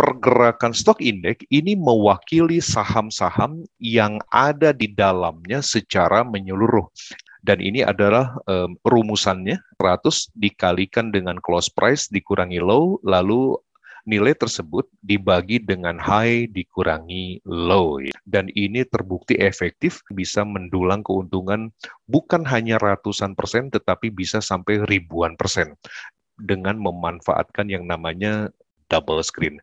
pergerakan stok indeks ini mewakili saham-saham yang ada di dalamnya secara menyeluruh. Dan ini adalah um, rumusannya 100 dikalikan dengan close price dikurangi low lalu nilai tersebut dibagi dengan high dikurangi low. Dan ini terbukti efektif bisa mendulang keuntungan bukan hanya ratusan persen tetapi bisa sampai ribuan persen dengan memanfaatkan yang namanya double screen.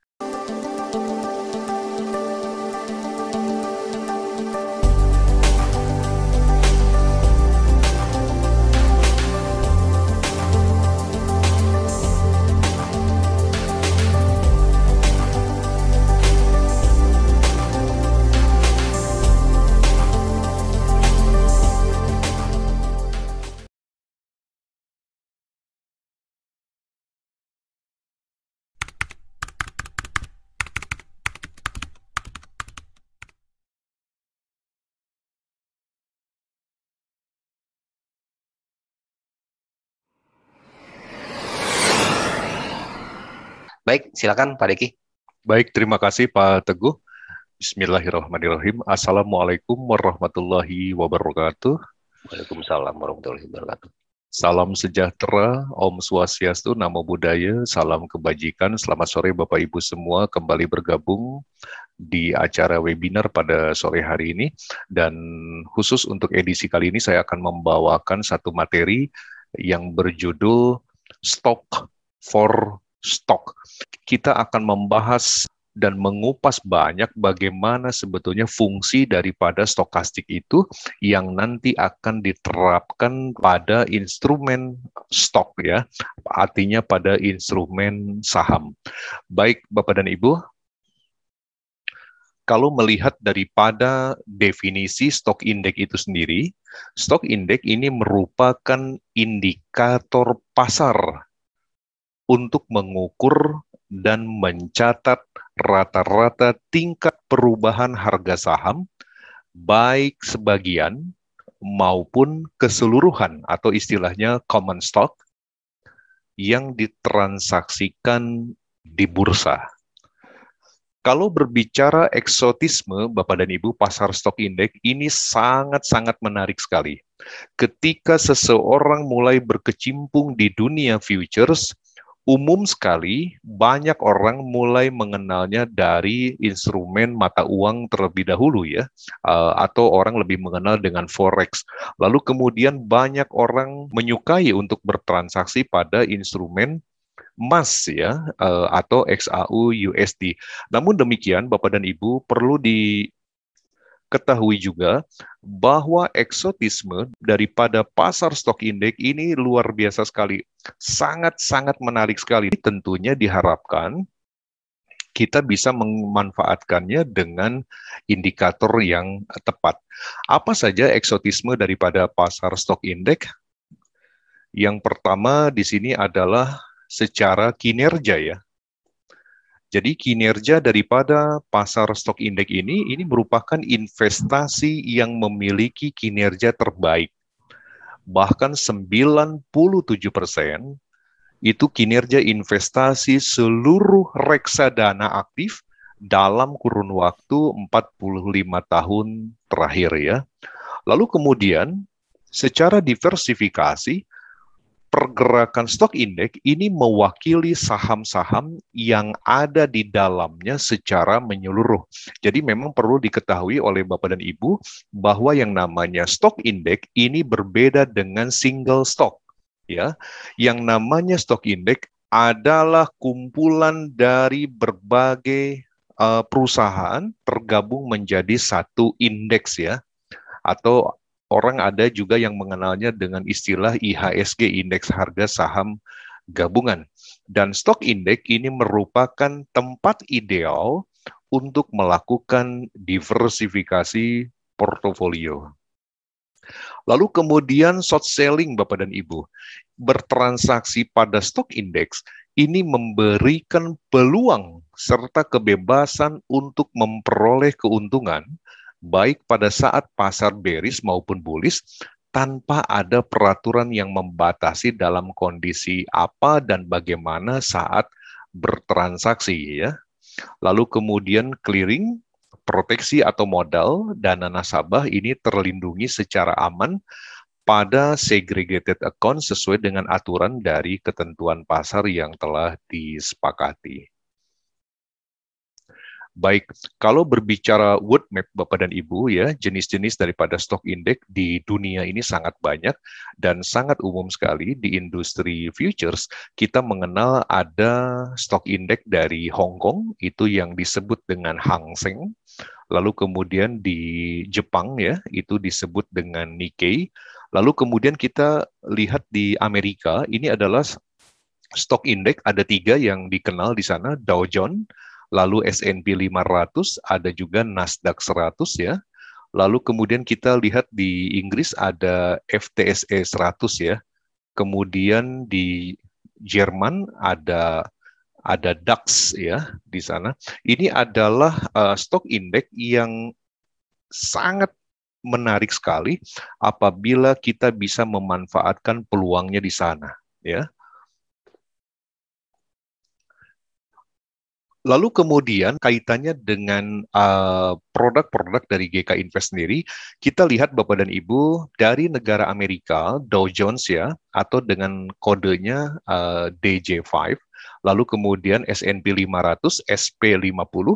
Silakan Pak Diki. Baik, terima kasih Pak Teguh. Bismillahirrahmanirrahim. Assalamualaikum warahmatullahi wabarakatuh. Waalaikumsalam warahmatullahi wabarakatuh. Salam sejahtera, Om Swastiastu, Namo Buddhaya, salam kebajikan. Selamat sore Bapak Ibu semua kembali bergabung di acara webinar pada sore hari ini. Dan khusus untuk edisi kali ini saya akan membawakan satu materi yang berjudul Stock for stok. Kita akan membahas dan mengupas banyak bagaimana sebetulnya fungsi daripada stokastik itu yang nanti akan diterapkan pada instrumen stok ya, artinya pada instrumen saham. Baik Bapak dan Ibu, kalau melihat daripada definisi stok indeks itu sendiri, stok indeks ini merupakan indikator pasar untuk mengukur dan mencatat rata-rata tingkat perubahan harga saham baik sebagian maupun keseluruhan atau istilahnya common stock yang ditransaksikan di bursa. Kalau berbicara eksotisme, Bapak dan Ibu, pasar stok indeks ini sangat-sangat menarik sekali. Ketika seseorang mulai berkecimpung di dunia futures, umum sekali banyak orang mulai mengenalnya dari instrumen mata uang terlebih dahulu ya eh, atau orang lebih mengenal dengan forex. Lalu kemudian banyak orang menyukai untuk bertransaksi pada instrumen emas ya eh, atau XAU USD. Namun demikian Bapak dan Ibu perlu di ketahui juga bahwa eksotisme daripada pasar stok indeks ini luar biasa sekali. Sangat-sangat menarik sekali. Tentunya diharapkan kita bisa memanfaatkannya dengan indikator yang tepat. Apa saja eksotisme daripada pasar stok indeks? Yang pertama di sini adalah secara kinerja ya. Jadi kinerja daripada pasar stok indeks ini ini merupakan investasi yang memiliki kinerja terbaik. Bahkan 97% itu kinerja investasi seluruh reksadana aktif dalam kurun waktu 45 tahun terakhir ya. Lalu kemudian secara diversifikasi pergerakan stok indeks ini mewakili saham-saham yang ada di dalamnya secara menyeluruh. Jadi memang perlu diketahui oleh Bapak dan Ibu bahwa yang namanya stok indeks ini berbeda dengan single stock ya. Yang namanya stok indeks adalah kumpulan dari berbagai uh, perusahaan tergabung menjadi satu indeks ya atau orang ada juga yang mengenalnya dengan istilah IHSG indeks harga saham gabungan dan stok indeks ini merupakan tempat ideal untuk melakukan diversifikasi portofolio. Lalu kemudian short selling Bapak dan Ibu bertransaksi pada stok indeks ini memberikan peluang serta kebebasan untuk memperoleh keuntungan baik pada saat pasar bearish maupun bullish, tanpa ada peraturan yang membatasi dalam kondisi apa dan bagaimana saat bertransaksi ya. Lalu kemudian clearing, proteksi atau modal dana nasabah ini terlindungi secara aman pada segregated account sesuai dengan aturan dari ketentuan pasar yang telah disepakati. Baik, kalau berbicara word map Bapak dan Ibu ya, jenis-jenis daripada stok indeks di dunia ini sangat banyak dan sangat umum sekali di industri futures kita mengenal ada stok indeks dari Hong Kong itu yang disebut dengan Hang Seng. Lalu kemudian di Jepang ya, itu disebut dengan Nikkei. Lalu kemudian kita lihat di Amerika, ini adalah stok indeks ada tiga yang dikenal di sana, Dow Jones, lalu S&P 500, ada juga Nasdaq 100 ya. Lalu kemudian kita lihat di Inggris ada FTSE e 100 ya. Kemudian di Jerman ada ada DAX ya di sana. Ini adalah uh, stok indeks yang sangat menarik sekali apabila kita bisa memanfaatkan peluangnya di sana ya. Lalu kemudian kaitannya dengan eh, produk-produk uh, dari GK Invest sendiri, kita lihat Bapak dan Ibu dari negara Amerika, Dow Jones ya, atau dengan kodenya uh, eh, DJ5, lalu kemudian S&P 500, SP50,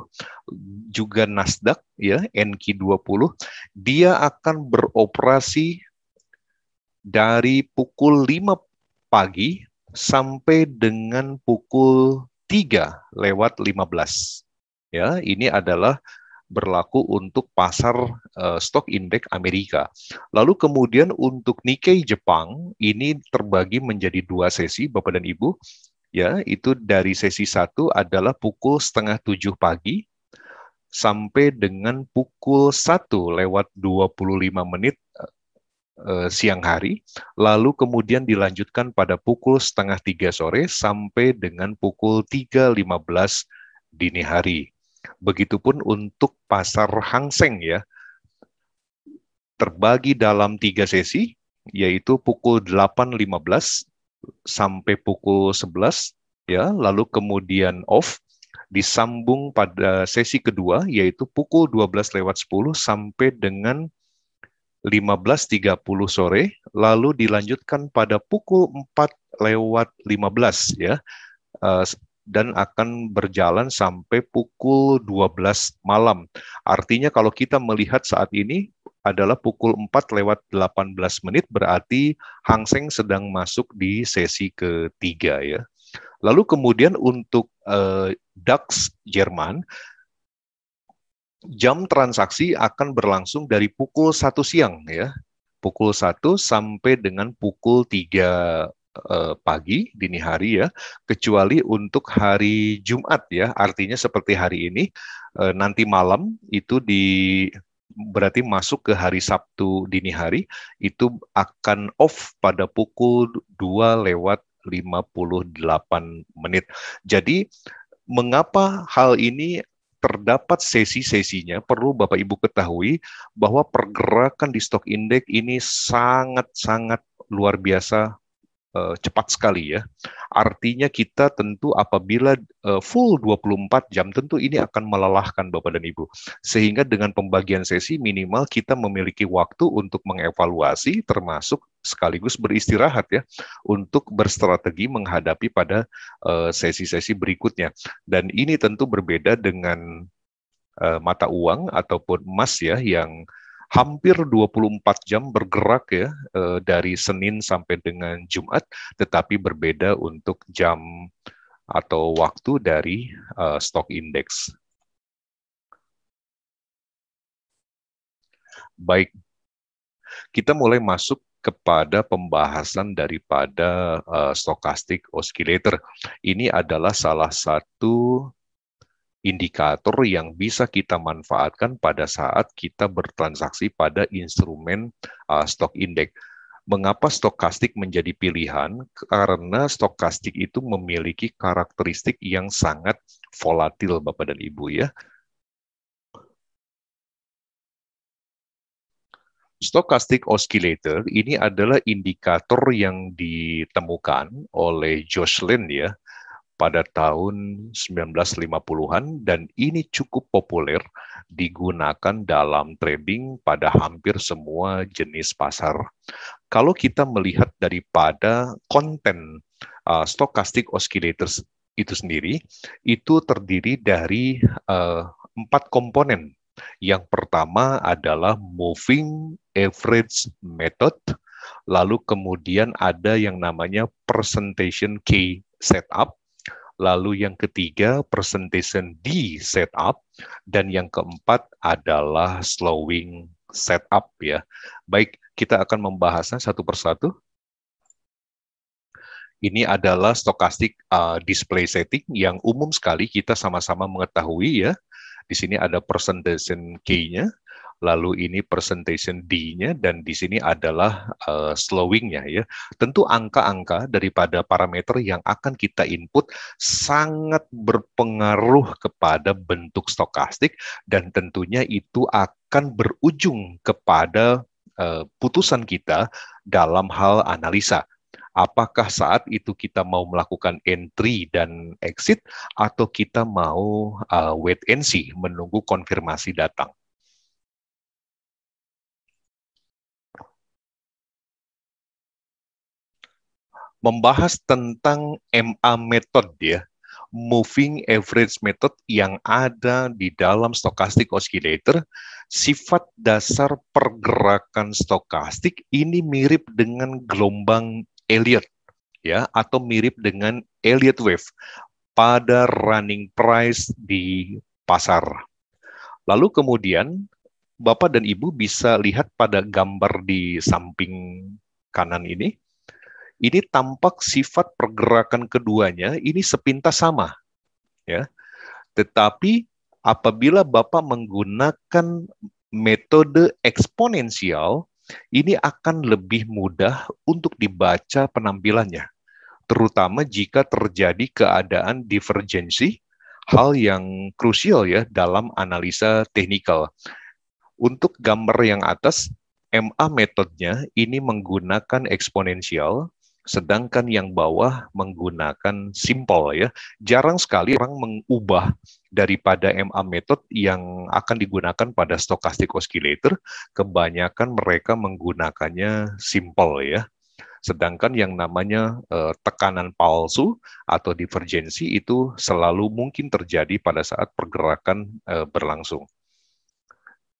juga Nasdaq ya, NQ20, dia akan beroperasi dari pukul 5 pagi sampai dengan pukul 3 lewat 15. Ya, ini adalah berlaku untuk pasar uh, stok indeks Amerika. Lalu kemudian untuk Nikkei Jepang ini terbagi menjadi dua sesi Bapak dan Ibu. Ya, itu dari sesi satu adalah pukul setengah tujuh pagi sampai dengan pukul satu lewat 25 menit Eh, siang hari, lalu kemudian dilanjutkan pada pukul setengah tiga sore sampai dengan pukul 3.15 dini hari. Begitupun untuk pasar Hang Seng ya, terbagi dalam tiga sesi, yaitu pukul 8.15 sampai pukul 11, ya, lalu kemudian off, disambung pada sesi kedua, yaitu pukul 12 lewat 10 sampai dengan 15.30 sore, lalu dilanjutkan pada pukul 4 lewat 15 ya, eh, dan akan berjalan sampai pukul 12 malam. Artinya kalau kita melihat saat ini adalah pukul 4 lewat 18 menit, berarti Hang Seng sedang masuk di sesi ketiga ya. Lalu kemudian untuk eh, DAX Jerman jam transaksi akan berlangsung dari pukul satu siang ya. Pukul satu sampai dengan pukul 3 eh, pagi dini hari ya, kecuali untuk hari Jumat ya. Artinya seperti hari ini eh, nanti malam itu di berarti masuk ke hari Sabtu dini hari itu akan off pada pukul 2 lewat 58 menit. Jadi mengapa hal ini terdapat sesi-sesinya, perlu Bapak Ibu ketahui bahwa pergerakan di stok indeks ini sangat-sangat luar biasa Eh, cepat sekali ya. Artinya kita tentu apabila eh, full 24 jam tentu ini akan melelahkan Bapak dan Ibu. Sehingga dengan pembagian sesi minimal kita memiliki waktu untuk mengevaluasi termasuk sekaligus beristirahat ya untuk berstrategi menghadapi pada eh, sesi-sesi berikutnya. Dan ini tentu berbeda dengan mata uang ataupun emas ya yang hampir 24 jam bergerak ya eh, dari Senin sampai dengan Jumat, tetapi berbeda untuk jam atau waktu dari eh, stok indeks. Baik, kita mulai masuk kepada pembahasan daripada uh, stokastik oscillator. Ini adalah salah satu indikator yang bisa kita manfaatkan pada saat kita bertransaksi pada instrumen uh, stok indeks. Mengapa stokastik menjadi pilihan? Karena stokastik itu memiliki karakteristik yang sangat volatil, Bapak dan Ibu ya. Stokastik oscillator ini adalah indikator yang ditemukan oleh Lynn ya pada tahun 1950-an dan ini cukup populer digunakan dalam trading pada hampir semua jenis pasar. Kalau kita melihat daripada konten uh, stochastic oscillators itu sendiri, itu terdiri dari uh, empat komponen. Yang pertama adalah moving average method, lalu kemudian ada yang namanya presentation key setup, Lalu yang ketiga, presentation di setup. Dan yang keempat adalah slowing setup ya. Baik, kita akan membahasnya satu persatu. Ini adalah stokastik uh, display setting yang umum sekali kita sama-sama mengetahui ya. Di sini ada presentation key-nya, lalu ini presentation D-nya, dan di sini adalah uh, slowing-nya. Ya. Tentu angka-angka daripada parameter yang akan kita input sangat berpengaruh kepada bentuk stokastik, dan tentunya itu akan berujung kepada uh, putusan kita dalam hal analisa apakah saat itu kita mau melakukan entry dan exit atau kita mau uh, wait and see menunggu konfirmasi datang. membahas tentang MA method ya, moving average method yang ada di dalam stochastic oscillator, sifat dasar pergerakan stokastik ini mirip dengan gelombang Elliott ya atau mirip dengan Elliott wave pada running price di pasar. Lalu kemudian Bapak dan Ibu bisa lihat pada gambar di samping kanan ini ini tampak sifat pergerakan keduanya ini sepintas sama. Ya. Tetapi apabila Bapak menggunakan metode eksponensial, ini akan lebih mudah untuk dibaca penampilannya, terutama jika terjadi keadaan divergensi, hal yang krusial ya dalam analisa teknikal. Untuk gambar yang atas, MA metodenya ini menggunakan eksponensial, Sedangkan yang bawah menggunakan simpel ya. Jarang sekali orang mengubah daripada MA method yang akan digunakan pada stochastic oscillator, kebanyakan mereka menggunakannya simple ya. Sedangkan yang namanya uh, tekanan palsu atau divergensi itu selalu mungkin terjadi pada saat pergerakan uh, berlangsung.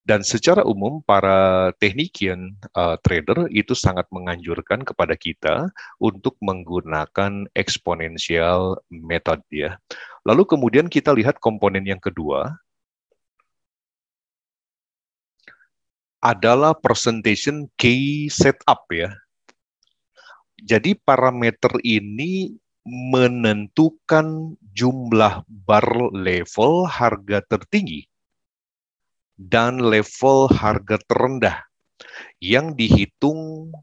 Dan secara umum para teknikian uh, eh, trader itu sangat menganjurkan kepada kita untuk menggunakan eksponensial method ya. Lalu kemudian kita lihat komponen yang kedua adalah presentation key setup ya. Jadi parameter ini menentukan jumlah bar level harga tertinggi dan level harga terendah yang dihitung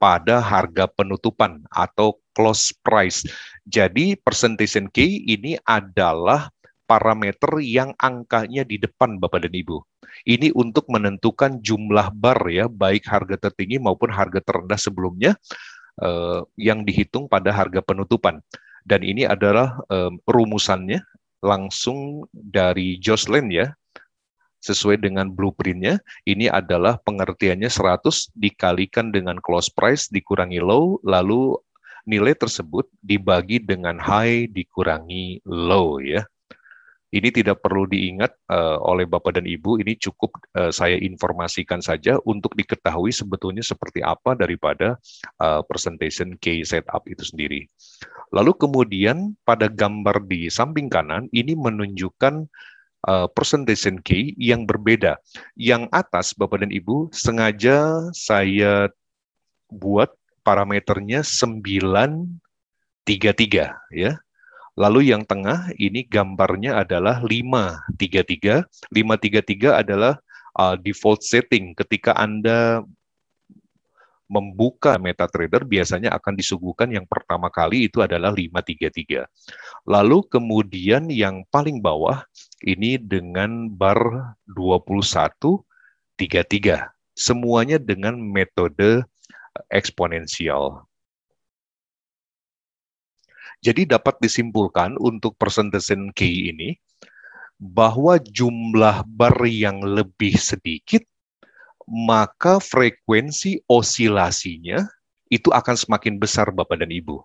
pada harga penutupan atau close price. Jadi percentation key ini adalah parameter yang angkanya di depan Bapak dan Ibu. Ini untuk menentukan jumlah bar ya, baik harga tertinggi maupun harga terendah sebelumnya eh, yang dihitung pada harga penutupan. Dan ini adalah eh, rumusannya langsung dari Jocelyn ya, sesuai dengan blueprintnya. Ini adalah pengertiannya 100 dikalikan dengan close price dikurangi low, lalu nilai tersebut dibagi dengan high dikurangi low ya. Ini tidak perlu diingat uh, oleh Bapak dan Ibu, ini cukup uh, saya informasikan saja untuk diketahui sebetulnya seperti apa daripada uh, presentation key setup itu sendiri. Lalu kemudian pada gambar di samping kanan, ini menunjukkan uh, eh, presentation key yang berbeda. Yang atas Bapak dan Ibu sengaja saya buat parameternya 933 ya. Lalu yang tengah ini gambarnya adalah 533. 533 adalah uh, default setting ketika Anda membuka MetaTrader biasanya akan disuguhkan yang pertama kali itu adalah 533. Lalu kemudian yang paling bawah ini dengan bar 21 33. Semuanya dengan metode eh, eksponensial. Jadi dapat disimpulkan untuk persentase k ini bahwa jumlah bar yang lebih sedikit maka frekuensi osilasinya itu akan semakin besar Bapak dan Ibu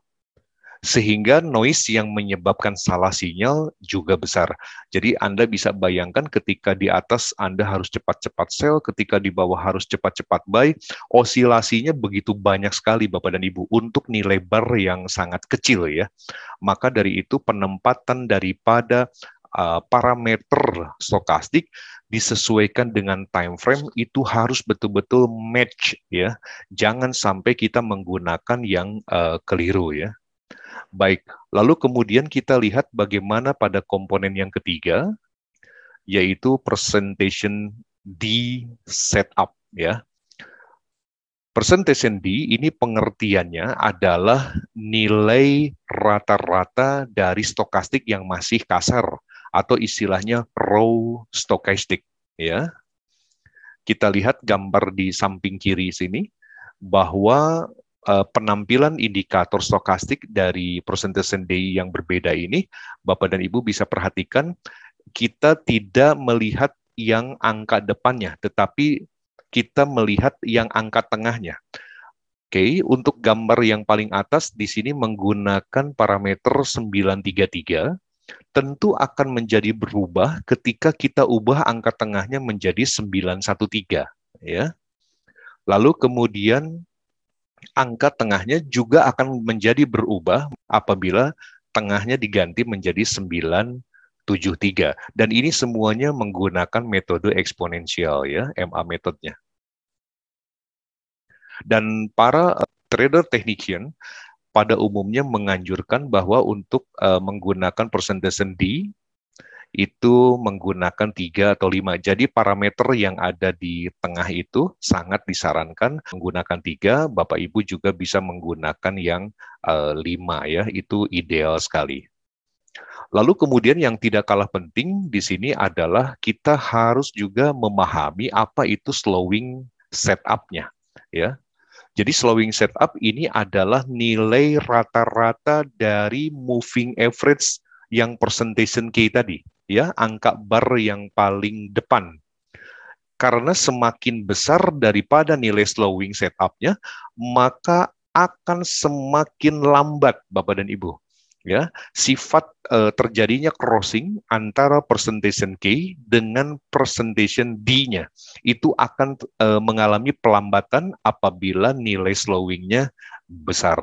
sehingga noise yang menyebabkan salah sinyal juga besar. Jadi Anda bisa bayangkan ketika di atas Anda harus cepat-cepat sell, ketika di bawah harus cepat-cepat buy, osilasinya begitu banyak sekali Bapak dan Ibu untuk nilai bar yang sangat kecil ya. Maka dari itu penempatan daripada eh, parameter stokastik disesuaikan dengan time frame itu harus betul-betul match ya. Jangan sampai kita menggunakan yang uh, keliru ya. Baik, lalu kemudian kita lihat bagaimana pada komponen yang ketiga, yaitu presentation D setup ya. Presentation D ini pengertiannya adalah nilai rata-rata dari stokastik yang masih kasar atau istilahnya raw stokastik ya. Kita lihat gambar di samping kiri sini bahwa Eh, penampilan indikator stokastik dari persentase DI yang berbeda ini, Bapak dan Ibu bisa perhatikan kita tidak melihat yang angka depannya, tetapi kita melihat yang angka tengahnya. Oke, okay, untuk gambar yang paling atas di sini menggunakan parameter 933, tentu akan menjadi berubah ketika kita ubah angka tengahnya menjadi 913 ya. Lalu kemudian angka tengahnya juga akan menjadi berubah apabila tengahnya diganti menjadi 973. Dan ini semuanya menggunakan metode eksponensial ya, MA metodenya. Dan para eh, trader technician pada umumnya menganjurkan bahwa untuk uh, menggunakan persentase D itu menggunakan tiga atau lima. Jadi parameter yang ada di tengah itu sangat disarankan menggunakan tiga. Bapak Ibu juga bisa menggunakan yang eh, lima ya, itu ideal sekali. Lalu kemudian yang tidak kalah penting di sini adalah kita harus juga memahami apa itu slowing setup-nya ya. Jadi slowing setup ini adalah nilai rata-rata dari moving average yang presentation key tadi ya angka bar yang paling depan karena semakin besar daripada nilai slowing setupnya, maka akan semakin lambat Bapak dan Ibu. Ya, sifat eh, terjadinya crossing antara presentation K dengan presentation D-nya itu akan eh, mengalami pelambatan apabila nilai slowing-nya besar.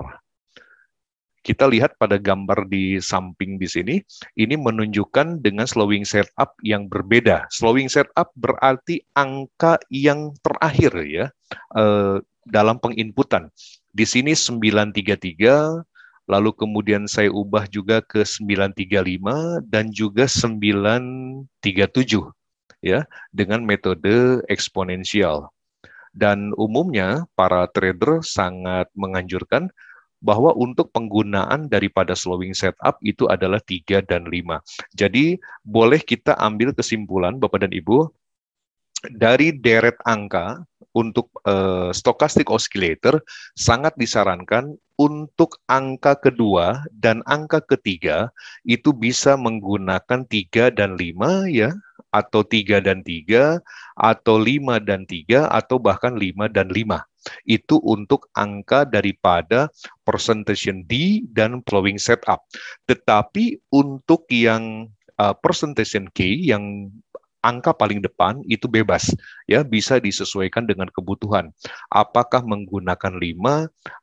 Kita lihat pada gambar di samping di sini, ini menunjukkan dengan slowing setup yang berbeda. Slowing setup berarti angka yang terakhir ya eh, dalam penginputan. Di sini 933, lalu kemudian saya ubah juga ke 935 dan juga 937 ya dengan metode eksponensial. Dan umumnya para trader sangat menganjurkan bahwa untuk penggunaan daripada slowing setup itu adalah 3 dan 5. Jadi boleh kita ambil kesimpulan Bapak dan Ibu dari deret angka untuk uh, stochastic oscillator sangat disarankan untuk angka kedua dan angka ketiga itu bisa menggunakan 3 dan 5 ya atau 3 dan 3 atau 5 dan 3 atau bahkan 5 dan 5 itu untuk angka daripada presentation D dan flowing setup. Tetapi untuk yang uh, presentation K yang angka paling depan itu bebas ya bisa disesuaikan dengan kebutuhan apakah menggunakan 5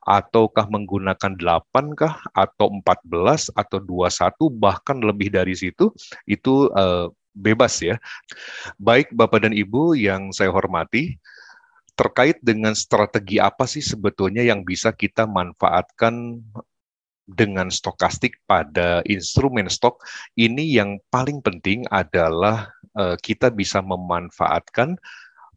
ataukah menggunakan 8 kah atau 14 atau 21 bahkan lebih dari situ itu uh, bebas ya. Baik Bapak dan Ibu yang saya hormati, terkait dengan strategi apa sih sebetulnya yang bisa kita manfaatkan dengan stokastik pada instrumen stok ini yang paling penting adalah uh, kita bisa memanfaatkan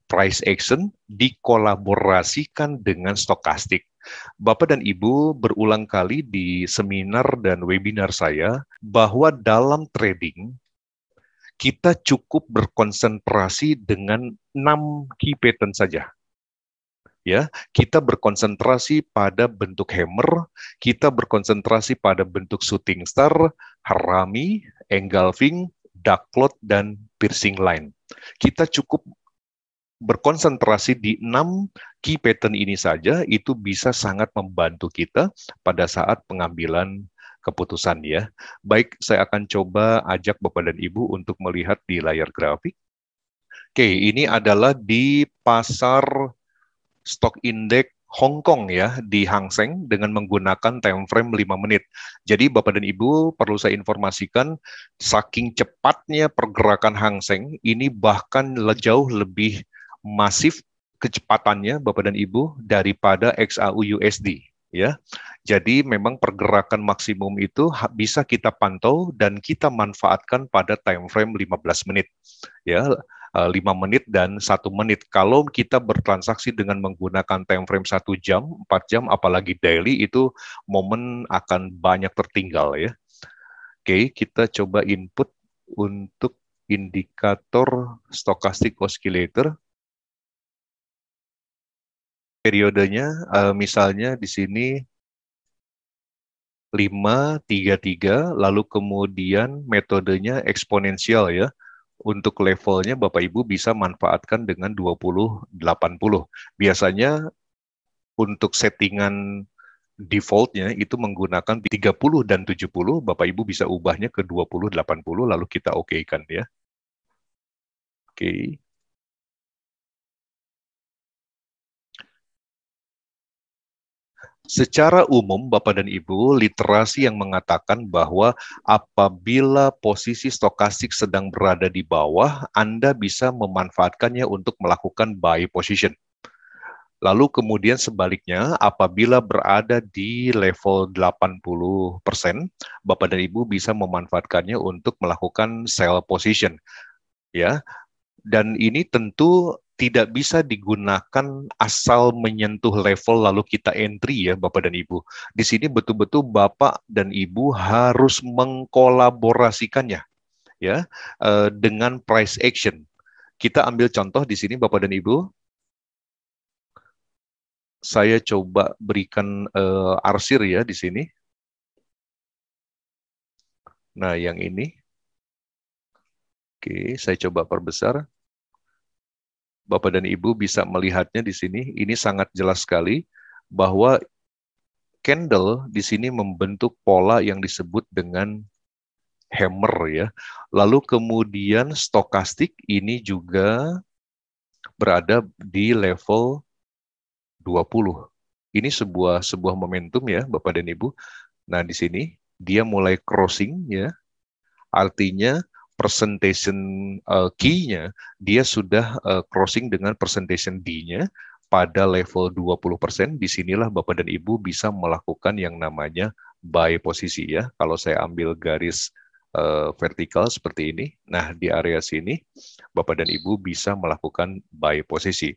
price action dikolaborasikan dengan stokastik. Bapak dan Ibu berulang kali di seminar dan webinar saya bahwa dalam trading kita cukup berkonsentrasi dengan 6 key pattern saja ya kita berkonsentrasi pada bentuk hammer, kita berkonsentrasi pada bentuk shooting star, harami, engulfing, dark cloud dan piercing line. Kita cukup berkonsentrasi di enam key pattern ini saja itu bisa sangat membantu kita pada saat pengambilan keputusan ya. Baik, saya akan coba ajak Bapak dan Ibu untuk melihat di layar grafik. Oke, ini adalah di pasar stok indeks Hong Kong ya di Hang Seng dengan menggunakan time frame 5 menit. Jadi Bapak dan Ibu perlu saya informasikan saking cepatnya pergerakan Hang Seng ini bahkan jauh lebih masif kecepatannya Bapak dan Ibu daripada XAU USD ya. Jadi memang pergerakan maksimum itu bisa kita pantau dan kita manfaatkan pada time frame 15 menit. Ya, Eh, lima menit dan satu menit. Kalau kita bertransaksi dengan menggunakan time frame satu jam, empat jam, apalagi daily itu momen akan banyak tertinggal ya. Oke, kita coba input untuk indikator stokastik oscillator periodenya eh, misalnya di sini 5, 3, 3, lalu kemudian metodenya eksponensial ya untuk levelnya Bapak Ibu bisa manfaatkan dengan 20-80. Biasanya untuk settingan defaultnya itu menggunakan 30 dan 70, Bapak Ibu bisa ubahnya ke 20-80 lalu kita oke-kan okay ya. Oke. Okay. Secara umum, Bapak dan Ibu, literasi yang mengatakan bahwa apabila posisi stokastik sedang berada di bawah, Anda bisa memanfaatkannya untuk melakukan buy position. Lalu kemudian sebaliknya, apabila berada di level 80%, Bapak dan Ibu bisa memanfaatkannya untuk melakukan sell position. Ya. Dan ini tentu tidak bisa digunakan asal menyentuh level lalu kita entry ya Bapak dan Ibu. Di sini betul-betul Bapak dan Ibu harus mengkolaborasikannya ya, ya eh, dengan price action. Kita ambil contoh di sini Bapak dan Ibu. Saya coba berikan uh, arsir ya di sini. Nah, yang ini. Oke, saya coba perbesar. Bapak dan Ibu bisa melihatnya di sini, ini sangat jelas sekali bahwa candle di sini membentuk pola yang disebut dengan hammer ya. Lalu kemudian stokastik ini juga berada di level 20. Ini sebuah sebuah momentum ya Bapak dan Ibu. Nah, di sini dia mulai crossing ya. Artinya presentation uh, key-nya dia sudah uh, crossing dengan presentation D-nya pada level 20%, disinilah Bapak dan Ibu bisa melakukan yang namanya buy posisi ya. Kalau saya ambil garis uh, vertikal seperti ini, nah di area sini Bapak dan Ibu bisa melakukan buy posisi.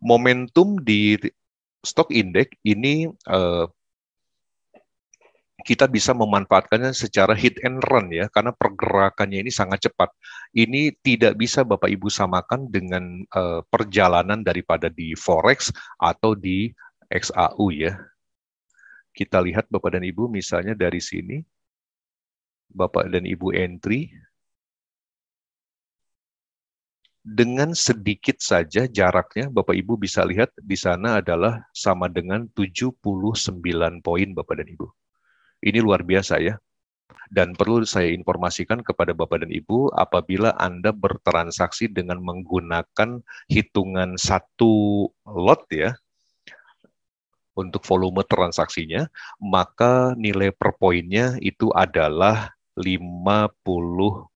Momentum di stok indeks ini uh, kita bisa memanfaatkannya secara hit and run ya, karena pergerakannya ini sangat cepat. Ini tidak bisa Bapak Ibu samakan dengan uh, perjalanan daripada di forex atau di XAU ya. Kita lihat Bapak dan Ibu misalnya dari sini Bapak dan Ibu entry dengan sedikit saja jaraknya Bapak Ibu bisa lihat di sana adalah sama dengan 79 poin Bapak dan Ibu. Ini luar biasa ya. Dan perlu saya informasikan kepada Bapak dan Ibu, apabila Anda bertransaksi dengan menggunakan hitungan satu lot ya, untuk volume transaksinya, maka nilai per poinnya itu adalah Rp50.000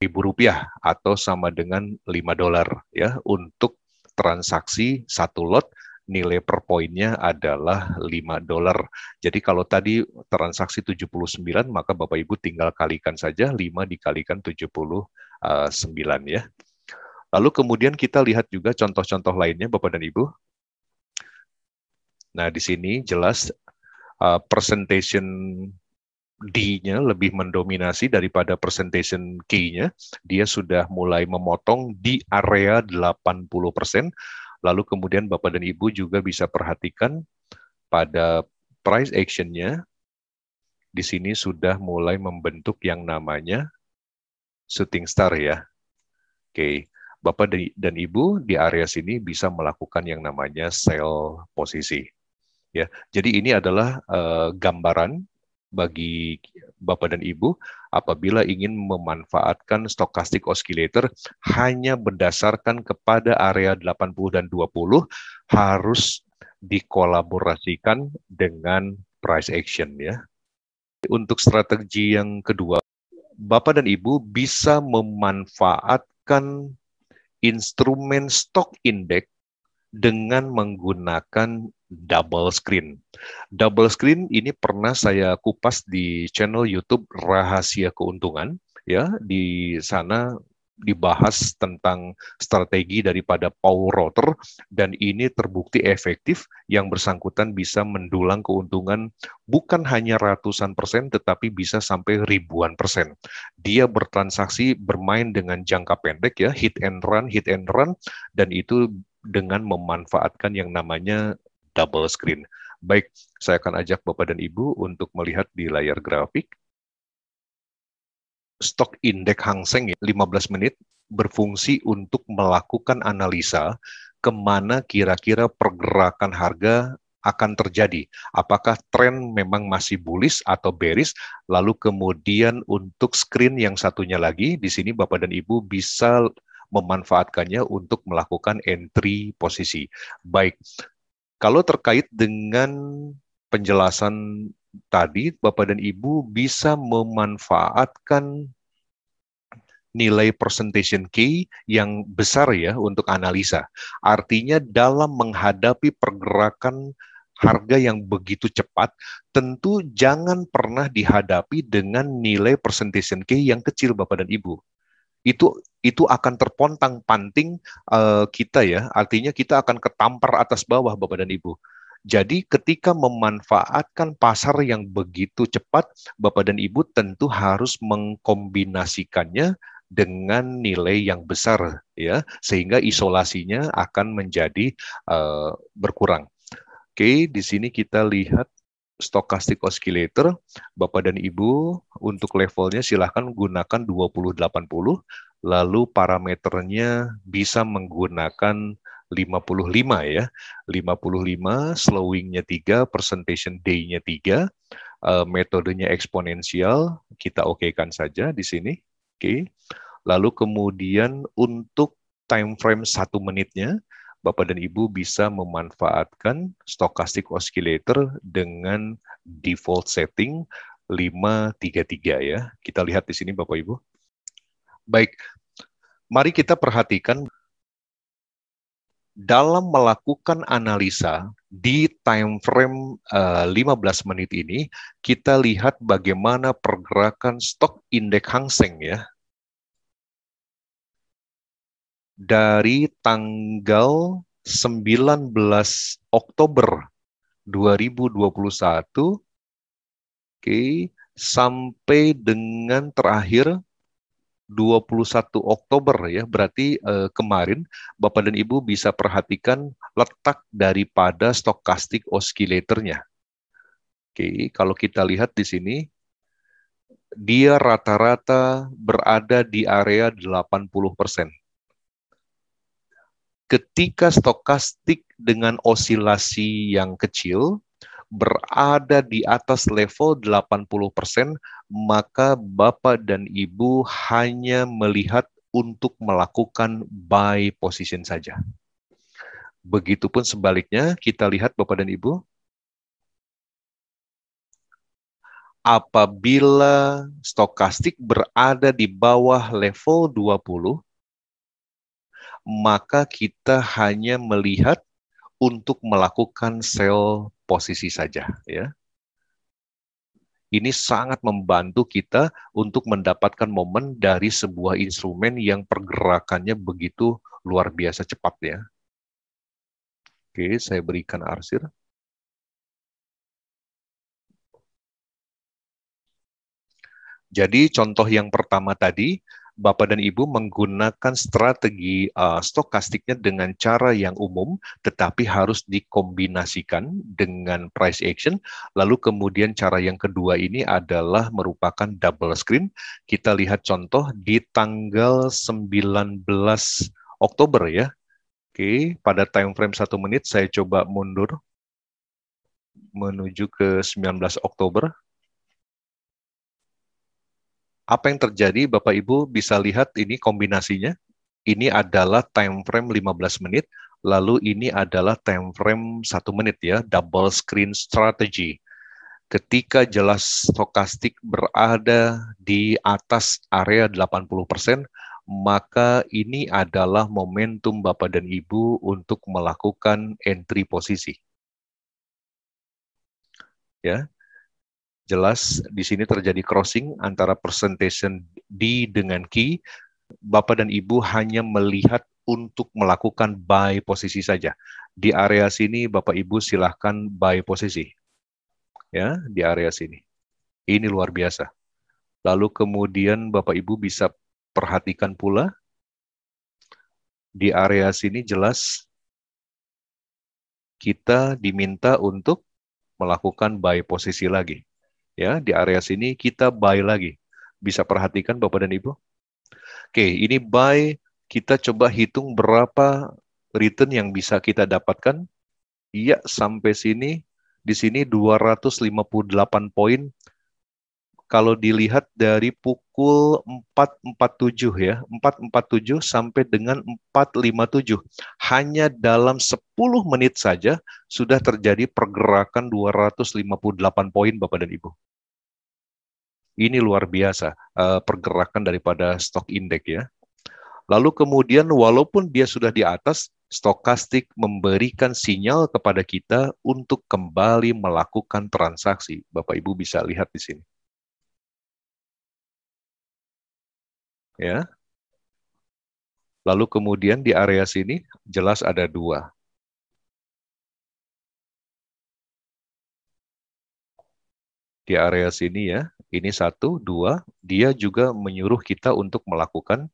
atau sama dengan 5 dolar ya untuk transaksi satu lot nilai per poinnya adalah 5 dolar. Jadi kalau tadi transaksi 79 maka Bapak Ibu tinggal kalikan saja 5 dikalikan 79 eh, ya. Lalu kemudian kita lihat juga contoh-contoh lainnya Bapak dan Ibu. Nah, di sini jelas uh, eh, presentation D-nya lebih mendominasi daripada presentation K-nya. Dia sudah mulai memotong di area 80%. Lalu kemudian Bapak dan Ibu juga bisa perhatikan pada price action-nya, di sini sudah mulai membentuk yang namanya shooting star ya. Oke, Bapak dan Ibu di area sini bisa melakukan yang namanya sell posisi. Ya, jadi ini adalah uh, gambaran bagi Bapak dan Ibu apabila ingin memanfaatkan stokastik oscillator hanya berdasarkan kepada area 80 dan 20 harus dikolaborasikan dengan price action ya. Untuk strategi yang kedua, Bapak dan Ibu bisa memanfaatkan instrumen stok indeks dengan menggunakan double screen. Double screen ini pernah saya kupas di channel YouTube Rahasia Keuntungan ya di sana dibahas tentang strategi daripada Power router dan ini terbukti efektif yang bersangkutan bisa mendulang keuntungan bukan hanya ratusan persen tetapi bisa sampai ribuan persen. Dia bertransaksi bermain dengan jangka pendek ya hit and run hit and run dan itu dengan memanfaatkan yang namanya double screen. Baik, saya akan ajak Bapak dan Ibu untuk melihat di layar grafik. Stok indeks Hang Seng 15 ya, menit berfungsi untuk melakukan analisa kemana kira-kira pergerakan harga akan terjadi. Apakah tren memang masih bullish atau bearish? Lalu kemudian untuk screen yang satunya lagi, di sini Bapak dan Ibu bisa memanfaatkannya untuk melakukan entry posisi. Baik, kalau terkait dengan penjelasan tadi, Bapak dan Ibu bisa memanfaatkan nilai presentation key yang besar ya untuk analisa. Artinya dalam menghadapi pergerakan harga yang begitu cepat, tentu jangan pernah dihadapi dengan nilai presentation key yang kecil Bapak dan Ibu itu itu akan terpontang panting uh, kita ya. Artinya kita akan ketampar atas bawah Bapak dan Ibu. Jadi ketika memanfaatkan pasar yang begitu cepat, Bapak dan Ibu tentu harus mengkombinasikannya dengan nilai yang besar ya, sehingga isolasinya akan menjadi uh, berkurang. Oke, di sini kita lihat stochastic oscillator, Bapak dan Ibu, untuk levelnya silahkan gunakan 2080, lalu parameternya bisa menggunakan 55 ya. 55, slowing-nya 3, presentation day-nya 3, eh, metodenya eksponensial, kita okekan saja di sini. Oke. Okay. Lalu kemudian untuk time frame satu menitnya, Bapak dan Ibu bisa memanfaatkan stokastik oscillator dengan default setting 533 ya. Kita lihat di sini Bapak Ibu. Baik, mari kita perhatikan dalam melakukan analisa di time frame uh, eh, 15 menit ini, kita lihat bagaimana pergerakan stok indeks Hang Seng ya dari tanggal 19 Oktober 2021 oke okay, sampai dengan terakhir 21 Oktober ya. Berarti eh, kemarin Bapak dan Ibu bisa perhatikan letak daripada stokastik oscillatornya. Oke, kalau kita lihat di sini dia rata-rata berada di area 80% ketika stokastik dengan osilasi yang kecil berada di atas level 80%, maka Bapak dan Ibu hanya melihat untuk melakukan buy position saja. Begitupun sebaliknya, kita lihat Bapak dan Ibu, apabila stokastik berada di bawah level 20, maka kita hanya melihat untuk melakukan sel posisi saja ya. Ini sangat membantu kita untuk mendapatkan momen dari sebuah instrumen yang pergerakannya begitu luar biasa cepat ya. Oke, saya berikan arsir. Jadi contoh yang pertama tadi Bapak dan Ibu menggunakan strategi uh, stokastiknya dengan cara yang umum, tetapi harus dikombinasikan dengan price action. Lalu kemudian cara yang kedua ini adalah merupakan double screen. Kita lihat contoh di tanggal 19 Oktober ya. Oke, pada time frame satu menit saya coba mundur menuju ke 19 Oktober. Apa yang terjadi Bapak Ibu bisa lihat ini kombinasinya. Ini adalah time frame 15 menit, lalu ini adalah time frame 1 menit ya, double screen strategy. Ketika jelas stokastik berada di atas area 80%, maka ini adalah momentum Bapak dan Ibu untuk melakukan entry posisi. Ya, jelas di sini terjadi crossing antara presentation D dengan key. Bapak dan Ibu hanya melihat untuk melakukan buy posisi saja. Di area sini Bapak Ibu silahkan buy posisi. Ya, di area sini. Ini luar biasa. Lalu kemudian Bapak Ibu bisa perhatikan pula di area sini jelas kita diminta untuk melakukan buy posisi lagi ya di area sini kita buy lagi. Bisa perhatikan Bapak dan Ibu? Oke, ini buy kita coba hitung berapa return yang bisa kita dapatkan. Iya, sampai sini di sini 258 poin kalau dilihat dari pukul 4.47 ya, 4.47 sampai dengan 4.57. Hanya dalam 10 menit saja sudah terjadi pergerakan 258 poin Bapak dan Ibu. Ini luar biasa eh, pergerakan daripada stok indeks ya. Lalu kemudian walaupun dia sudah di atas, stokastik memberikan sinyal kepada kita untuk kembali melakukan transaksi. Bapak Ibu bisa lihat di sini. ya. Lalu kemudian di area sini jelas ada dua. Di area sini ya, ini satu, dua, dia juga menyuruh kita untuk melakukan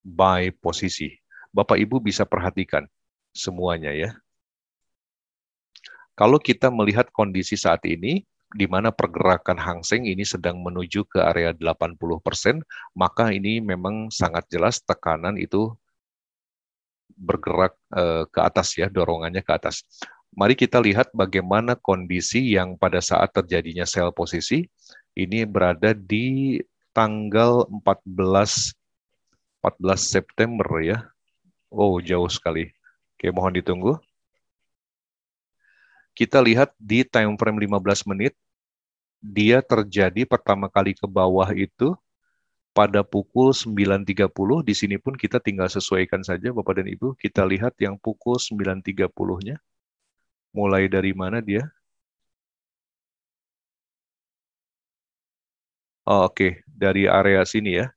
by posisi. Bapak Ibu bisa perhatikan semuanya ya. Kalau kita melihat kondisi saat ini, di mana pergerakan Hang Seng ini sedang menuju ke area 80%, maka ini memang sangat jelas tekanan itu bergerak eh, ke atas ya, dorongannya ke atas. Mari kita lihat bagaimana kondisi yang pada saat terjadinya sell posisi ini berada di tanggal 14 14 September ya. Oh, jauh sekali. Oke, mohon ditunggu kita lihat di time frame 15 menit dia terjadi pertama kali ke bawah itu pada pukul 9.30. Di sini pun kita tinggal sesuaikan saja Bapak dan Ibu. Kita lihat yang pukul 9.30-nya. Mulai dari mana dia? Oh, Oke, okay. dari area sini ya.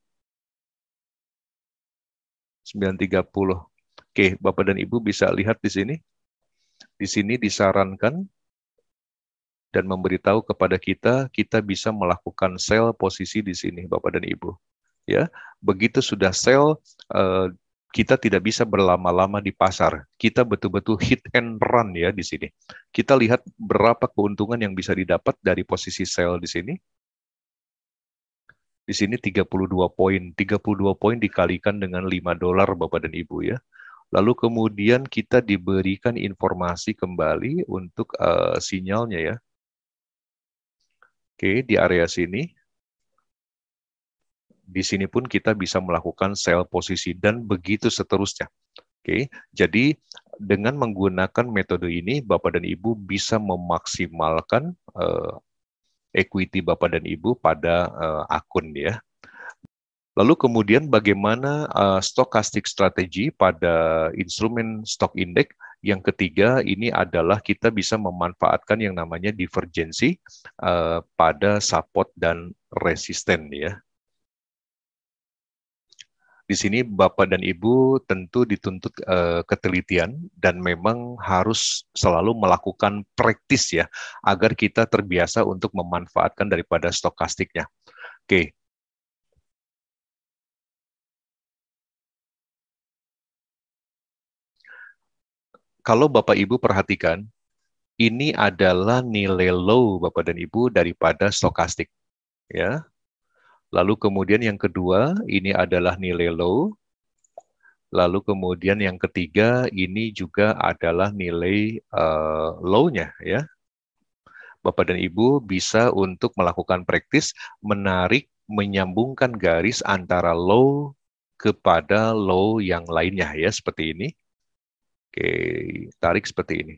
9.30. Oke, okay. Bapak dan Ibu bisa lihat di sini. Di sini disarankan dan memberitahu kepada kita kita bisa melakukan sell posisi di sini Bapak dan Ibu. Ya, begitu sudah sell, eh, kita tidak bisa berlama-lama di pasar. Kita betul-betul hit and run ya di sini. Kita lihat berapa keuntungan yang bisa didapat dari posisi sell di sini. Di sini 32 poin. 32 poin dikalikan dengan 5 dolar Bapak dan Ibu ya. Lalu kemudian kita diberikan informasi kembali untuk uh, sinyalnya ya. Oke, di area sini, di sini pun kita bisa melakukan sell posisi dan begitu seterusnya. Oke, jadi dengan menggunakan metode ini, Bapak dan Ibu bisa memaksimalkan uh, equity Bapak dan Ibu pada uh, akun ya. Lalu kemudian bagaimana uh, stokastik strategi pada instrumen stok indeks yang ketiga ini adalah kita bisa memanfaatkan yang namanya divergensi uh, pada support dan resisten ya. Di sini Bapak dan Ibu tentu dituntut uh, ketelitian dan memang harus selalu melakukan praktis ya agar kita terbiasa untuk memanfaatkan daripada stokastiknya. Oke, Kalau Bapak Ibu perhatikan, ini adalah nilai low Bapak dan Ibu daripada stokastik. Ya. Lalu kemudian yang kedua, ini adalah nilai low. Lalu kemudian yang ketiga, ini juga adalah nilai uh, low-nya ya. Bapak dan Ibu bisa untuk melakukan praktis menarik menyambungkan garis antara low kepada low yang lainnya ya seperti ini tarik seperti ini.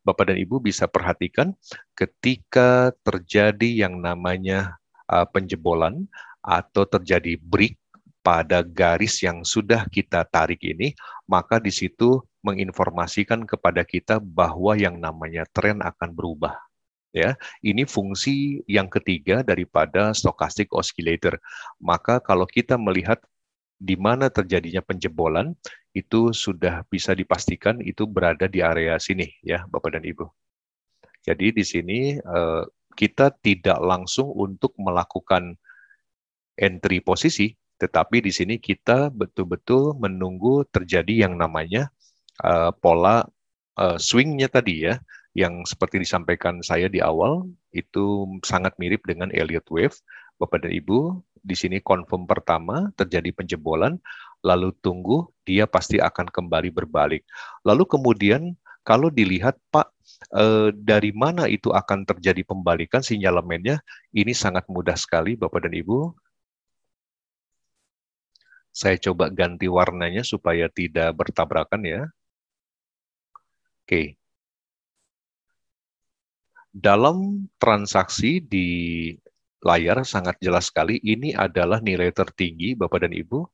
Bapak dan Ibu bisa perhatikan ketika terjadi yang namanya e, penjebolan atau terjadi break pada garis yang sudah kita tarik ini, maka di situ menginformasikan kepada kita bahwa yang namanya tren akan berubah. Ya, ini fungsi yang ketiga daripada stochastic oscillator. Maka kalau kita melihat di mana terjadinya penjebolan itu sudah bisa dipastikan itu berada di area sini ya Bapak dan Ibu. Jadi di sini eh, kita tidak langsung untuk melakukan entry posisi, tetapi di sini kita betul-betul menunggu terjadi yang namanya eh, pola eh, swingnya tadi ya, yang seperti disampaikan saya di awal itu sangat mirip dengan Elliott wave. Bapak dan Ibu, di sini confirm pertama terjadi penjebolan, lalu tunggu, dia pasti akan kembali berbalik. Lalu kemudian kalau dilihat Pak eh, dari mana itu akan terjadi pembalikan sinyalemennya, ini sangat mudah sekali Bapak dan Ibu. Saya coba ganti warnanya supaya tidak bertabrakan ya. Oke. Dalam transaksi di layar sangat jelas sekali ini adalah nilai tertinggi Bapak dan Ibu.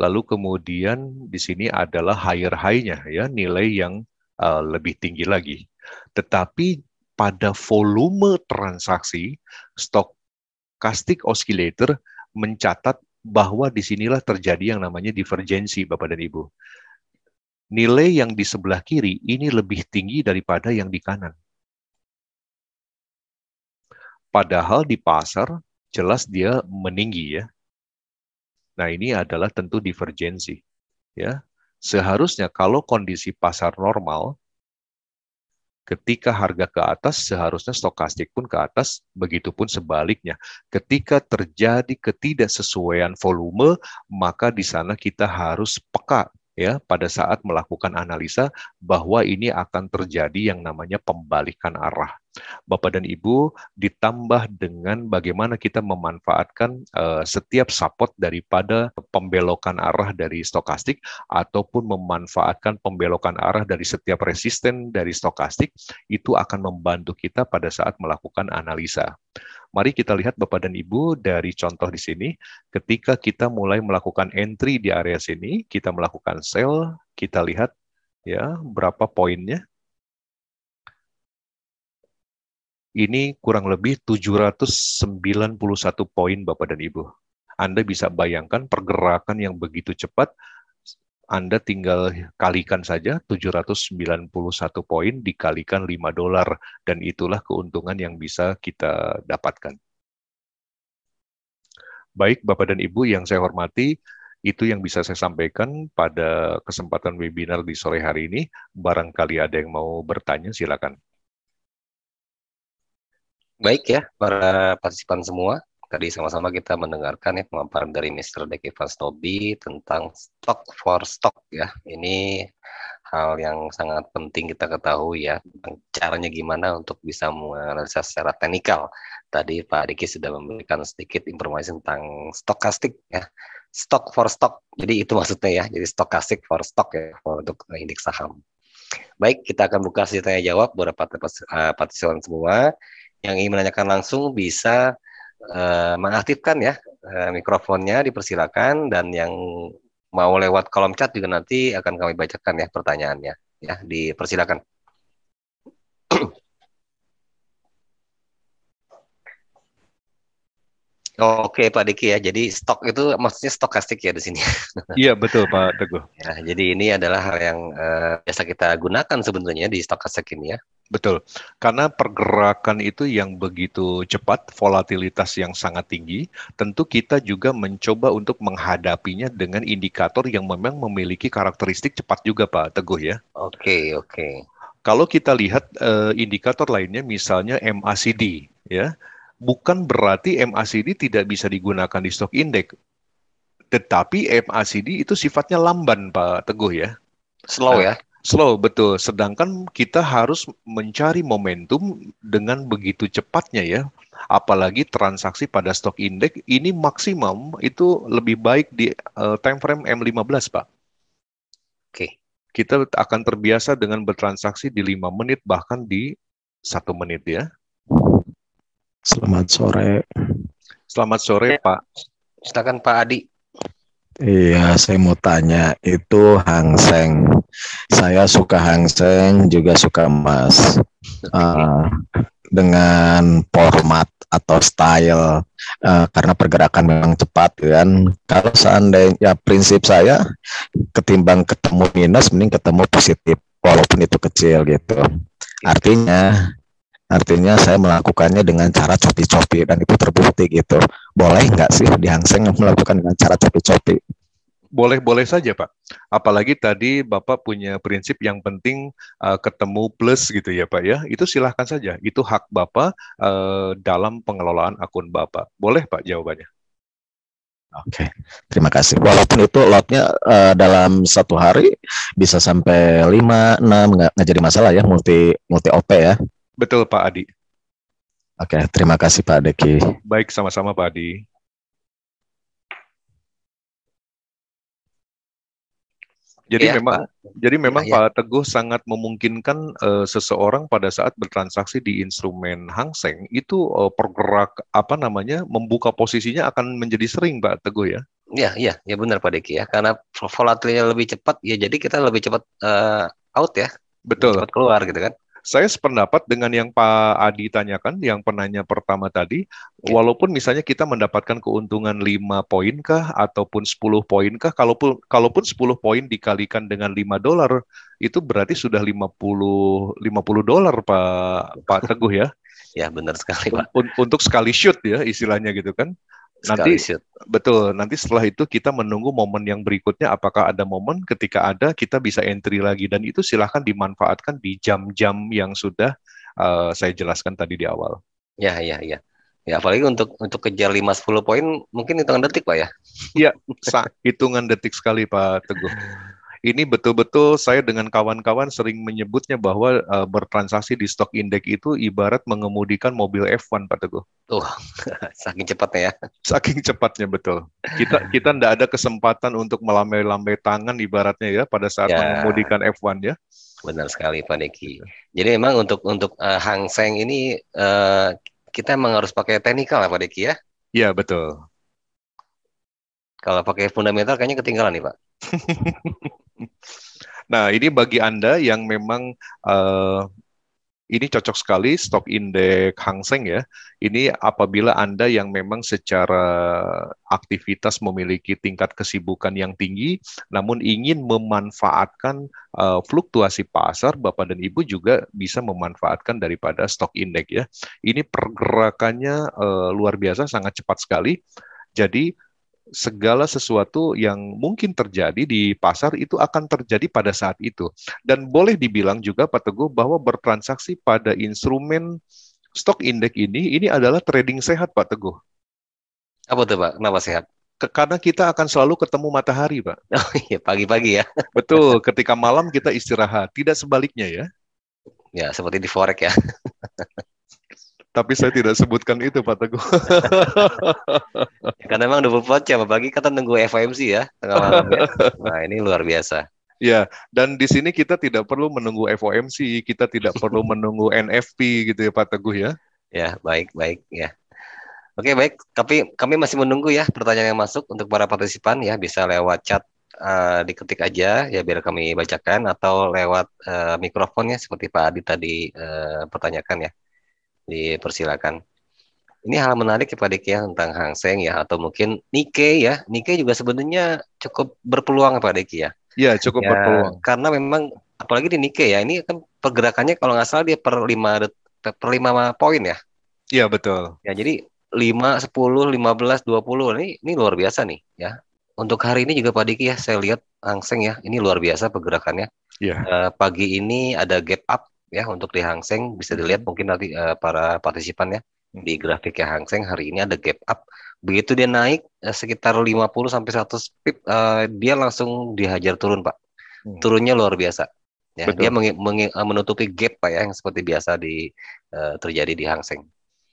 Lalu kemudian di sini adalah higher high-nya ya, nilai yang uh, lebih tinggi lagi. Tetapi pada volume transaksi stokastik oscillator mencatat bahwa disinilah terjadi yang namanya divergensi Bapak dan Ibu. Nilai yang di sebelah kiri ini lebih tinggi daripada yang di kanan. Padahal di pasar jelas dia meninggi ya. Nah, ini adalah tentu divergensi ya. Seharusnya kalau kondisi pasar normal ketika harga ke atas seharusnya stokastik pun ke atas, begitupun sebaliknya. Ketika terjadi ketidaksesuaian volume, maka di sana kita harus peka ya pada saat melakukan analisa bahwa ini akan terjadi yang namanya pembalikan arah Bapak dan Ibu, ditambah dengan bagaimana kita memanfaatkan uh, setiap support daripada pembelokan arah dari stokastik ataupun memanfaatkan pembelokan arah dari setiap resisten dari stokastik itu akan membantu kita pada saat melakukan analisa. Mari kita lihat Bapak dan Ibu dari contoh di sini. Ketika kita mulai melakukan entry di area sini, kita melakukan sell, kita lihat ya berapa poinnya ini kurang lebih 791 poin Bapak dan Ibu. Anda bisa bayangkan pergerakan yang begitu cepat, Anda tinggal kalikan saja 791 poin dikalikan 5 dolar, dan itulah keuntungan yang bisa kita dapatkan. Baik Bapak dan Ibu yang saya hormati, itu yang bisa saya sampaikan pada kesempatan webinar di sore hari ini. Barangkali ada yang mau bertanya, silakan. Baik ya, para partisipan semua. Tadi sama-sama kita mendengarkan ya pemaparan dari Mr. Deki Vastobi tentang stock for stock ya. Ini hal yang sangat penting kita ketahui ya. Caranya gimana untuk bisa menganalisa secara teknikal. Tadi Pak Diki sudah memberikan sedikit informasi tentang stokastik ya. Stock for stock. Jadi itu maksudnya ya. Jadi stokastik for stock ya untuk indeks saham. Baik, kita akan buka sesi tanya jawab beberapa eh, partisipan semua yang ingin menanyakan langsung bisa uh, mengaktifkan ya uh, mikrofonnya dipersilakan dan yang mau lewat kolom chat juga nanti akan kami bacakan ya pertanyaannya ya dipersilakan. Oke Pak Diki ya, jadi stok itu maksudnya stokastik ya di sini. Iya betul Pak Teguh. Ya, jadi ini adalah hal yang uh, biasa kita gunakan sebenarnya di stokastik ini ya. Betul, karena pergerakan itu yang begitu cepat, volatilitas yang sangat tinggi, tentu kita juga mencoba untuk menghadapinya dengan indikator yang memang memiliki karakteristik cepat juga Pak Teguh ya. Oke, okay, oke. Okay. Kalau kita lihat uh, indikator lainnya misalnya MACD ya, bukan berarti MACD tidak bisa digunakan di stok indeks, Tetapi MACD itu sifatnya lamban Pak Teguh ya. Slow nah, ya Slow, betul. Sedangkan kita harus mencari momentum dengan begitu cepatnya ya. Apalagi transaksi pada stok indeks ini maksimum itu lebih baik di uh, time frame M15, Pak. Oke. Okay. Kita akan terbiasa dengan bertransaksi di lima menit bahkan di satu menit ya. Selamat sore. Selamat sore, Pak. Silakan Pak Adi. Iya, saya mau tanya itu Hang Seng. Saya suka Hang Seng, juga suka emas. Uh, eh, dengan format atau style uh, karena pergerakan memang cepat kan. Kalau seandainya prinsip saya ketimbang ketemu minus mending ketemu positif walaupun itu kecil gitu. Artinya Artinya saya melakukannya dengan cara copi-copi dan itu terbukti gitu. Boleh nggak sih di Hang Seng melakukan dengan cara copi-copi? Boleh-boleh saja Pak. Apalagi tadi Bapak punya prinsip yang penting uh, ketemu plus gitu ya Pak ya. Itu silahkan saja. Itu hak Bapak uh, dalam pengelolaan akun Bapak. Boleh Pak jawabannya. Oke, okay. terima kasih. Walaupun itu lotnya uh, dalam satu hari bisa sampai lima enam nggak, nggak jadi masalah ya, multi multi OP ya. Betul Pak Adi. Oke, terima kasih Pak Deki. Baik, sama-sama Pak Adi. Jadi ya, memang, Pak. jadi memang ya, ya. Pak Teguh sangat memungkinkan uh, seseorang pada saat bertransaksi di instrumen Hang Seng itu uh, pergerak apa namanya membuka posisinya akan menjadi sering Pak Teguh ya. Iya, ya, ya benar Pak Deki ya. Karena volatilnya lebih cepat, ya jadi kita lebih cepat uh, out ya. Betul. Cepat keluar gitu kan. Saya sependapat dengan yang Pak Adi tanyakan, yang penanya pertama tadi, okay. walaupun misalnya kita mendapatkan keuntungan 5 poin kah ataupun 10 poin kah, kalaupun kalaupun 10 poin dikalikan dengan 5 dolar, itu berarti sudah 50 50 dolar Pak Pak Teguh ya. ya benar sekali Pak. Untuk sekali shoot ya istilahnya gitu kan nanti shoot. betul nanti setelah itu kita menunggu momen yang berikutnya apakah ada momen ketika ada kita bisa entry lagi dan itu silahkan dimanfaatkan di jam-jam yang sudah uh, saya jelaskan tadi di awal ya ya ya ya apalagi untuk untuk kejar 5 10 poin mungkin hitungan detik Pak ya Ya, hitungan detik sekali Pak Teguh ini betul-betul saya dengan kawan-kawan sering menyebutnya bahwa uh, bertransaksi di stok indeks itu ibarat mengemudikan mobil F1 Pak Teguh. Tuh, saking cepatnya ya. Saking cepatnya betul. Kita kita tidak ada kesempatan untuk melambai-lambai tangan ibaratnya ya pada saat ya. mengemudikan F1 ya. Benar sekali Pak Deki. Jadi memang untuk untuk uh, Hang Seng ini uh, kita memang harus pakai teknikal ya Pak Deki ya. Iya betul. Kalau pakai fundamental kayaknya ketinggalan nih Pak. Nah, ini bagi Anda yang memang uh, ini cocok sekali stok indeks Hang Seng ya. Ini apabila Anda yang memang secara aktivitas memiliki tingkat kesibukan yang tinggi namun ingin memanfaatkan uh, fluktuasi pasar, Bapak dan Ibu juga bisa memanfaatkan daripada stok indeks ya. Ini pergerakannya uh, luar biasa sangat cepat sekali. Jadi segala sesuatu yang mungkin terjadi di pasar itu akan terjadi pada saat itu. Dan boleh dibilang juga Pak Teguh bahwa bertransaksi pada instrumen stok indeks ini, ini adalah trading sehat Pak Teguh. Apa tuh Pak? Kenapa sehat? karena kita akan selalu ketemu matahari, Pak. Oh iya, pagi-pagi ya. Betul, ketika malam kita istirahat, tidak sebaliknya ya. Ya, seperti di forex ya. tapi saya tidak sebutkan itu Pak Teguh. karena memang double ya, bagi kata nunggu FOMC ya tengah malam. Ya. Nah, ini luar biasa. Ya, dan di sini kita tidak perlu menunggu FOMC, kita tidak perlu menunggu NFP gitu ya Pak Teguh ya. Ya, baik, baik ya. Oke, baik. Tapi kami masih menunggu ya pertanyaan yang masuk untuk para partisipan ya bisa lewat chat uh, diketik aja ya biar kami bacakan atau lewat uh, mikrofonnya seperti Pak Adi tadi uh, pertanyakan ya dipersilakan. Ini hal menarik kepada ya, ya tentang Hang Seng ya atau mungkin Nike ya. Nike juga sebenarnya cukup berpeluang ya, pak kepada ya Iya, cukup ya, berpeluang. Karena memang apalagi di Nike ya, ini kan pergerakannya kalau nggak salah dia per 5 per 5 poin ya. Iya, betul. Ya, jadi 5, 10, 15, 20. Ini ini luar biasa nih ya. Untuk hari ini juga Pak Diki ya, saya lihat Hang Seng ya, ini luar biasa pergerakannya. Yeah. Iya. Uh, pagi ini ada gap up ya untuk di Hang Seng bisa hmm. dilihat mungkin nanti uh, para partisipan ya hmm. di grafiknya Hang Seng hari ini ada gap up. Begitu dia naik uh, sekitar 50 sampai 100 pip uh, dia langsung dihajar turun, Pak. Hmm. Turunnya luar biasa. Ya, dia eh, menutupi gap Pak ya yang seperti biasa di uh, terjadi di Hang Seng.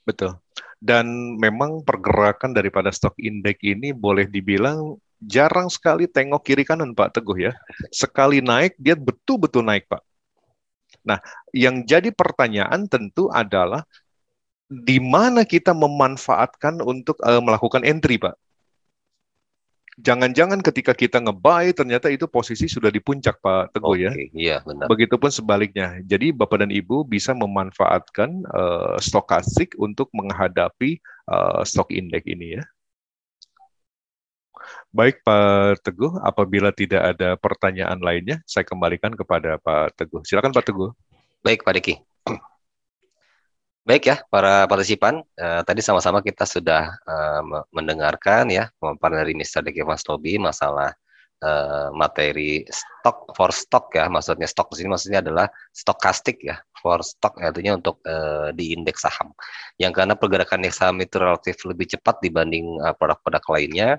Betul. Dan memang pergerakan daripada stok indeks ini boleh dibilang jarang sekali tengok kiri kanan Pak Teguh ya. Sekali naik dia betul-betul naik Pak. Nah, yang jadi pertanyaan tentu adalah di mana kita memanfaatkan untuk uh, melakukan entry, Pak. Jangan-jangan ketika kita ngebuy ternyata itu posisi sudah di puncak Pak Teguh okay, ya. Iya benar. Begitupun sebaliknya. Jadi Bapak dan Ibu bisa memanfaatkan uh, eh, stokastik untuk menghadapi uh, stok indeks ini ya. Baik Pak Teguh, apabila tidak ada pertanyaan lainnya, saya kembalikan kepada Pak Teguh. Silakan Pak Teguh. Baik Pak Diki. Baik ya para partisipan, eh, tadi sama-sama kita sudah eh, mendengarkan ya pemaparan dari Mr. Diki Mas Tobi masalah eh, materi stock for stock ya, maksudnya stok sini maksudnya adalah stokastik ya, for stock artinya untuk eh, di indeks saham. Yang karena pergerakan indeks saham itu relatif lebih cepat dibanding eh, produk-produk lainnya,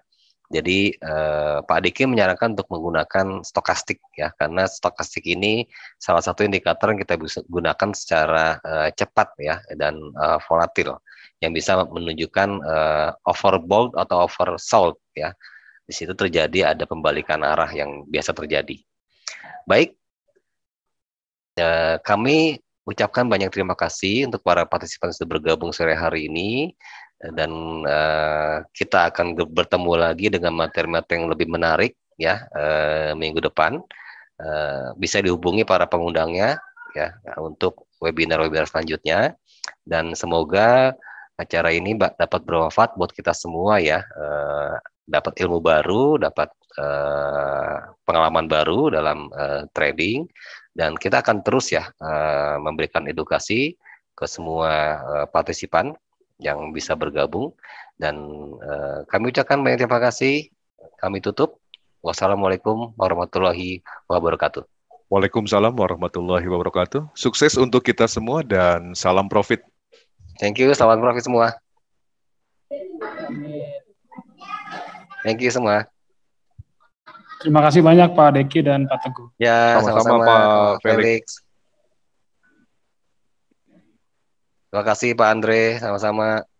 jadi eh, Pak Diki menyarankan untuk menggunakan stokastik ya, karena stokastik ini salah satu indikator yang kita bisa gunakan secara eh, cepat ya dan eh, volatil, yang bisa menunjukkan eh, overbought atau oversold ya. Di situ terjadi ada pembalikan arah yang biasa terjadi. Baik, eh, kami ucapkan banyak terima kasih untuk para partisipan sudah bergabung sore hari ini dan uh, kita akan bertemu lagi dengan materi-materi yang lebih menarik ya uh, minggu depan. Uh, bisa dihubungi para pengundangnya ya untuk webinar-webinar selanjutnya dan semoga acara ini dapat bermanfaat buat kita semua ya uh, dapat ilmu baru, dapat uh, pengalaman baru dalam uh, trading dan kita akan terus ya uh, memberikan edukasi ke semua uh, partisipan yang bisa bergabung dan uh, kami ucapkan banyak terima kasih. Kami tutup. Wassalamualaikum warahmatullahi wabarakatuh. Waalaikumsalam warahmatullahi wabarakatuh. Sukses untuk kita semua dan salam profit. Thank you, selamat profit semua. Thank you semua. Terima kasih banyak Pak Deki dan Pak Teguh. Ya, sama-sama Pak Felix. Felix. Terima kasih Pak Andre, sama-sama.